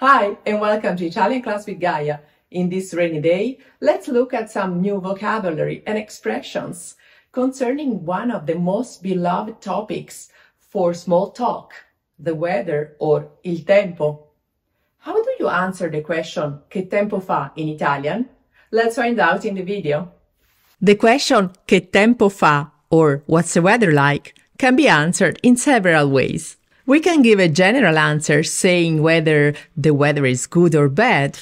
Hi, and welcome to Italian Class with Gaia. In this rainy day, let's look at some new vocabulary and expressions concerning one of the most beloved topics for small talk, the weather or il tempo. How do you answer the question che tempo fa in Italian? Let's find out in the video. The question che tempo fa or what's the weather like can be answered in several ways. We can give a general answer saying whether the weather is good or bad.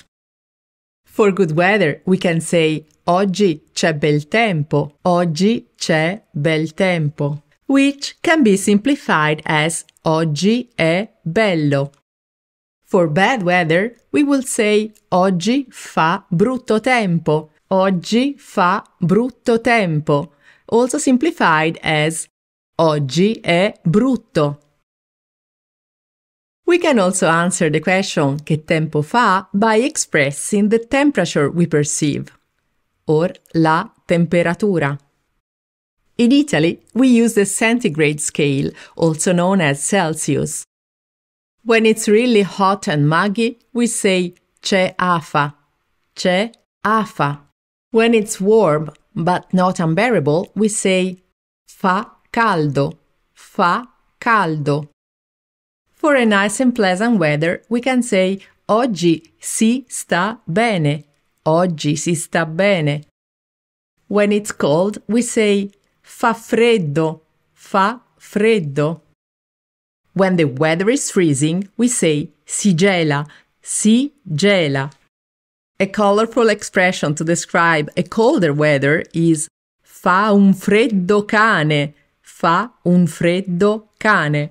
For good weather, we can say oggi c'è bel tempo, oggi c'è bel tempo, which can be simplified as oggi è bello. For bad weather, we will say oggi fa brutto tempo, oggi fa brutto tempo, also simplified as oggi è brutto we can also answer the question che tempo fa by expressing the temperature we perceive, or la temperatura. In Italy, we use the centigrade scale, also known as Celsius. When it's really hot and muggy, we say c'è afa, c'è afa. When it's warm but not unbearable, we say fa caldo, fa caldo. For a nice and pleasant weather, we can say oggi si sta bene. Oggi si sta bene. When it's cold, we say fa freddo, fa freddo. When the weather is freezing, we say si gela, si gela. A colorful expression to describe a colder weather is fa un freddo cane, fa un freddo cane.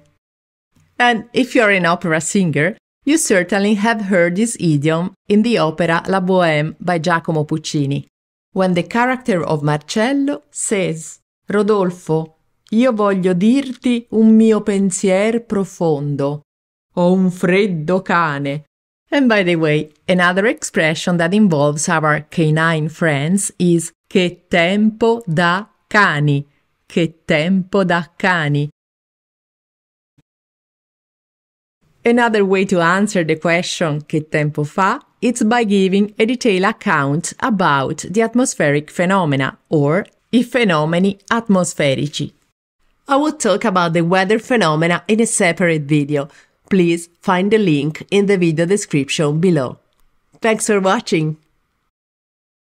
And if you're an opera singer, you certainly have heard this idiom in the opera La Bohème by Giacomo Puccini, when the character of Marcello says, Rodolfo, io voglio dirti un mio pensier profondo, o un freddo cane. And by the way, another expression that involves our canine friends is che tempo da cani, che tempo da cani, Another way to answer the question che tempo fa? is by giving a detailed account about the atmospheric phenomena or i fenomeni atmosferici. I will talk about the weather phenomena in a separate video. Please find the link in the video description below. Thanks for watching!